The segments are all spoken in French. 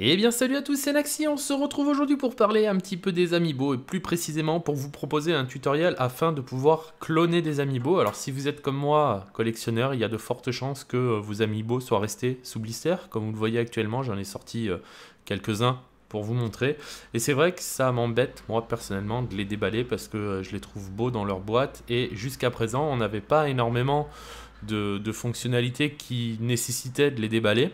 Et eh bien salut à tous, c'est Naxi, on se retrouve aujourd'hui pour parler un petit peu des amiibo et plus précisément pour vous proposer un tutoriel afin de pouvoir cloner des amiibo. Alors si vous êtes comme moi collectionneur, il y a de fortes chances que euh, vos amiibo soient restés sous blister. Comme vous le voyez actuellement, j'en ai sorti euh, quelques-uns pour vous montrer. Et c'est vrai que ça m'embête, moi personnellement, de les déballer parce que euh, je les trouve beaux dans leur boîte. Et jusqu'à présent, on n'avait pas énormément de fonctionnalités qui nécessitaient de les déballer.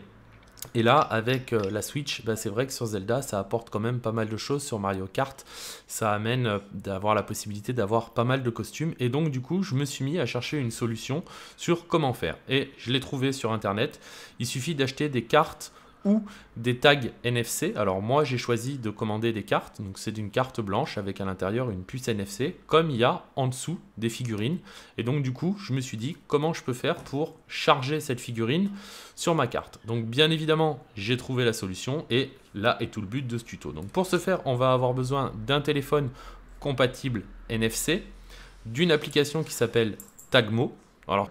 Et là, avec euh, la Switch, bah, c'est vrai que sur Zelda, ça apporte quand même pas mal de choses. Sur Mario Kart, ça amène euh, d'avoir la possibilité d'avoir pas mal de costumes. Et donc, du coup, je me suis mis à chercher une solution sur comment faire. Et je l'ai trouvé sur Internet. Il suffit d'acheter des cartes des tags NFC. Alors moi j'ai choisi de commander des cartes, donc c'est d'une carte blanche avec à l'intérieur une puce NFC, comme il y a en dessous des figurines. Et donc du coup je me suis dit comment je peux faire pour charger cette figurine sur ma carte. Donc bien évidemment j'ai trouvé la solution et là est tout le but de ce tuto. Donc pour ce faire on va avoir besoin d'un téléphone compatible NFC, d'une application qui s'appelle Tagmo. Alors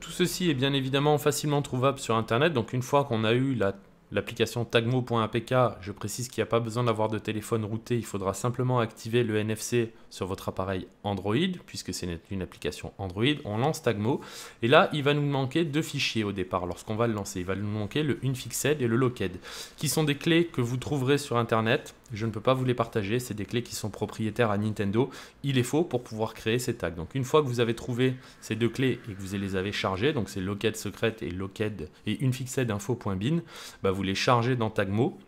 tout ceci est bien évidemment facilement trouvable sur Internet. Donc une fois qu'on a eu la l'application tagmo.apk, je précise qu'il n'y a pas besoin d'avoir de téléphone routé, il faudra simplement activer le NFC sur votre appareil Android, puisque c'est une application Android, on lance tagmo, et là il va nous manquer deux fichiers au départ lorsqu'on va le lancer, il va nous manquer le unfixed et le locked, qui sont des clés que vous trouverez sur internet je ne peux pas vous les partager, c'est des clés qui sont propriétaires à Nintendo, il est faux pour pouvoir créer ces tags. Donc une fois que vous avez trouvé ces deux clés et que vous les avez chargées, donc c'est locked secrète et locked et info.bin, bah vous les chargez dans Tagmo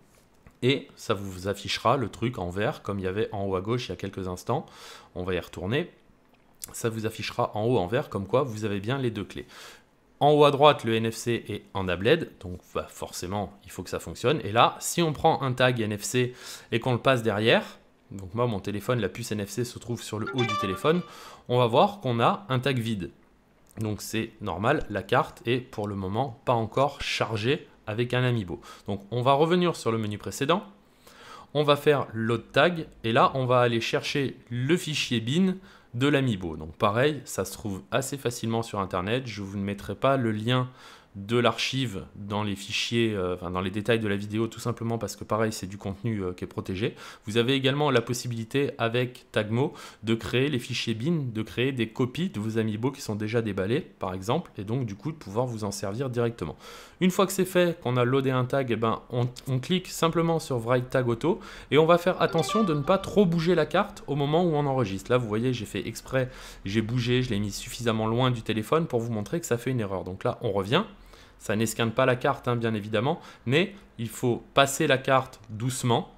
et ça vous affichera le truc en vert comme il y avait en haut à gauche il y a quelques instants. On va y retourner ça vous affichera en haut en vert comme quoi vous avez bien les deux clés. En haut à droite, le NFC est en abled, donc bah, forcément, il faut que ça fonctionne. Et là, si on prend un tag NFC et qu'on le passe derrière, donc moi, mon téléphone, la puce NFC se trouve sur le haut du téléphone, on va voir qu'on a un tag vide. Donc c'est normal, la carte est pour le moment pas encore chargée avec un amiibo. Donc on va revenir sur le menu précédent, on va faire load tag, et là on va aller chercher le fichier bin de l'amiibo. Donc pareil, ça se trouve assez facilement sur Internet. Je vous ne mettrai pas le lien de l'archive dans les fichiers, euh, dans les détails de la vidéo, tout simplement parce que pareil, c'est du contenu euh, qui est protégé. Vous avez également la possibilité avec Tagmo de créer les fichiers bin, de créer des copies de vos amiibo qui sont déjà déballés, par exemple, et donc du coup de pouvoir vous en servir directement. Une fois que c'est fait, qu'on a loadé un tag, et eh ben, on, on, clique simplement sur Write Tag Auto et on va faire attention de ne pas trop bouger la carte au moment où on enregistre. Là, vous voyez, j'ai fait exprès, j'ai bougé, je l'ai mis suffisamment loin du téléphone pour vous montrer que ça fait une erreur. Donc là, on revient. Ça n'esquinte pas la carte, hein, bien évidemment, mais il faut passer la carte doucement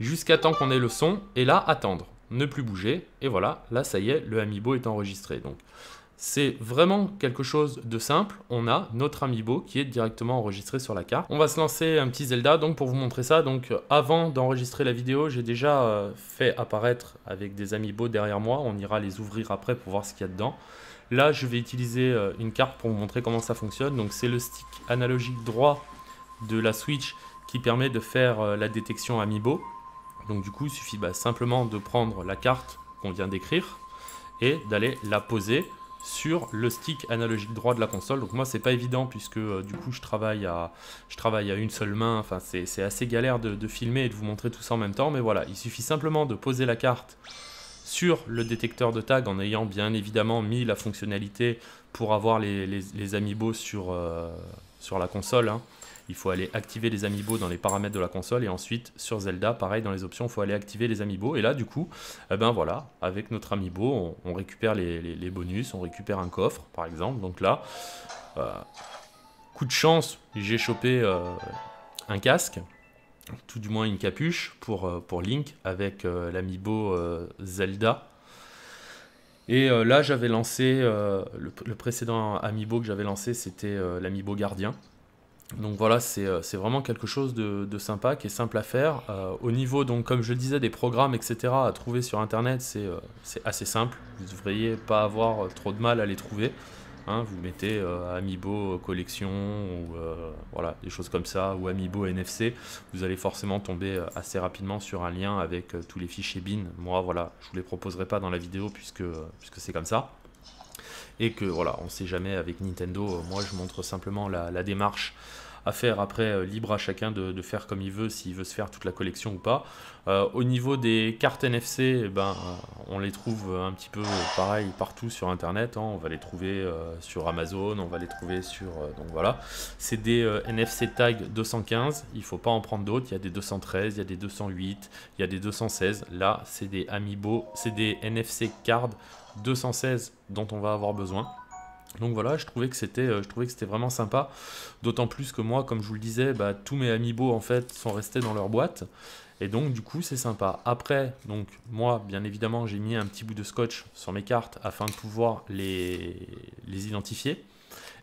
jusqu'à temps qu'on ait le son, et là, attendre, ne plus bouger, et voilà, là, ça y est, le Amiibo est enregistré. Donc, c'est vraiment quelque chose de simple. On a notre Amiibo qui est directement enregistré sur la carte. On va se lancer un petit Zelda donc pour vous montrer ça. Donc avant d'enregistrer la vidéo, j'ai déjà euh, fait apparaître avec des Amiibo derrière moi. On ira les ouvrir après pour voir ce qu'il y a dedans. Là, je vais utiliser euh, une carte pour vous montrer comment ça fonctionne. Donc, c'est le stick analogique droit de la Switch qui permet de faire euh, la détection Amiibo. Donc, du coup, il suffit bah, simplement de prendre la carte qu'on vient d'écrire et d'aller la poser sur le stick analogique droit de la console. Donc moi c'est pas évident puisque euh, du coup je travaille à, je travaille à une seule main. Enfin c'est assez galère de, de, filmer et de vous montrer tout ça en même temps. Mais voilà, il suffit simplement de poser la carte sur le détecteur de tag en ayant bien évidemment mis la fonctionnalité pour avoir les, les, amiibo euh, sur, la console. Hein. Il faut aller activer les amiibo dans les paramètres de la console et ensuite sur Zelda, pareil dans les options, il faut aller activer les amiibo. Et là, du coup, eh ben voilà, avec notre amiibo, on, récupère les, bonus, on récupère un coffre par exemple. Donc là, euh, coup de chance, j'ai chopé euh, un casque tout du moins une capuche pour, euh, Link avec l'amibo euh, l'amiibo euh, Zelda. Et là, j'avais lancé le, précédent amiibo que j'avais lancé, c'était l'amiibo gardien. Donc voilà, c'est vraiment quelque chose de, sympa, qui est simple à faire. au niveau, donc, comme je le disais, des programmes, etc., à trouver sur Internet, c'est assez simple. Vous ne devriez pas avoir trop de mal à les trouver. Hein, vous mettez euh, Amiibo euh, Collection ou euh, voilà, des choses comme ça, ou Amiibo NFC, vous allez forcément tomber assez rapidement sur un lien avec tous les fichiers BIN. Moi, voilà, je vous les proposerai pas dans la vidéo puisque, puisque c'est comme ça. Et que voilà, on sait jamais avec Nintendo. moi, je montre simplement la, démarche à faire. Après, libre à chacun de, faire comme il veut, s'il veut se faire toute la collection ou pas. au niveau des cartes NFC, eh ben, on les trouve euh, un petit peu euh, pareil partout sur internet. Hein. On va les trouver euh, sur Amazon, on va les trouver sur. donc voilà. C'est des NFC Tag 215. Il faut pas en prendre d'autres. Il y a des 213, il y a des 208, il y a des 216. Là, c'est des Amiibo, c'est des NFC Card 216 dont on va avoir besoin. Donc voilà, je trouvais que c'était, euh, je trouvais que c'était vraiment sympa. D'autant plus que moi, comme je vous le disais, bah, tous mes amiibo en fait sont restés dans leur boîte. Et donc du coup c'est sympa. Après, donc moi bien évidemment j'ai mis un petit bout de scotch sur mes cartes afin de pouvoir les, les identifier.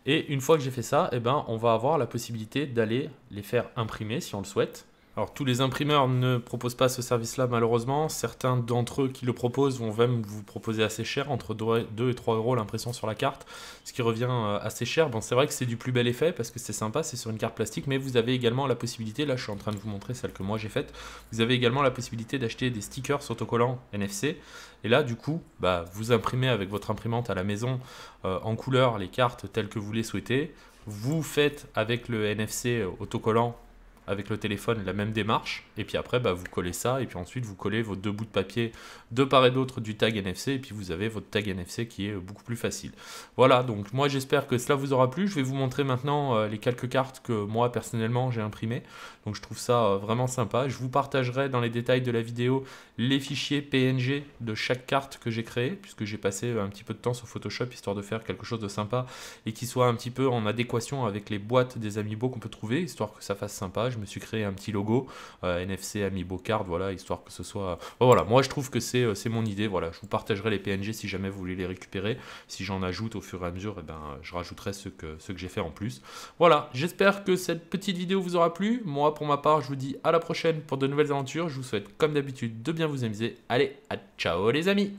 Et une fois que j'ai fait ça, eh ben, on va avoir la possibilité d'aller les faire imprimer si on le souhaite. Alors tous les imprimeurs ne proposent pas ce service-là malheureusement. Certains d'entre eux qui le proposent vont même vous proposer assez cher, entre 2 et 3 euros l'impression sur la carte, ce qui revient euh, assez cher. Bon c'est vrai que c'est du plus bel effet parce que c'est sympa, c'est sur une carte plastique, mais vous avez également la possibilité, là je suis en train de vous montrer celle que moi j'ai faite, vous avez également la possibilité d'acheter des stickers autocollants NFC. Et là du coup, bah, vous imprimez avec votre imprimante à la maison euh, en couleur les cartes telles que vous les souhaitez. Vous faites avec le NFC euh, autocollant avec le téléphone la même démarche, et puis après bah, vous collez ça, et puis ensuite vous collez vos deux bouts de papier de part et d'autre du tag NFC, et puis vous avez votre tag NFC qui est beaucoup plus facile. Voilà, donc moi j'espère que cela vous aura plu, je vais vous montrer maintenant euh, les quelques cartes que moi personnellement j'ai imprimées, donc je trouve ça euh, vraiment sympa, je vous partagerai dans les détails de la vidéo les fichiers PNG de chaque carte que j'ai créée, puisque j'ai passé un petit peu de temps sur Photoshop, histoire de faire quelque chose de sympa, et qui soit un petit peu en adéquation avec les boîtes des amiibo qu'on peut trouver, histoire que ça fasse sympa, je me suis créé un petit logo euh, NFC ami Card, voilà, histoire que ce soit. voilà, moi je trouve que euh, c'est mon idée. Voilà, je vous partagerai les PNG si jamais vous voulez les récupérer. Si j'en ajoute au fur et à mesure, eh ben, je rajouterai ce que, ce que j'ai fait en plus. Voilà, j'espère que cette petite vidéo vous aura plu. Moi, pour ma part, je vous dis à la prochaine pour de nouvelles aventures. Je vous souhaite, comme d'habitude, de bien vous amuser. Allez, à ciao les amis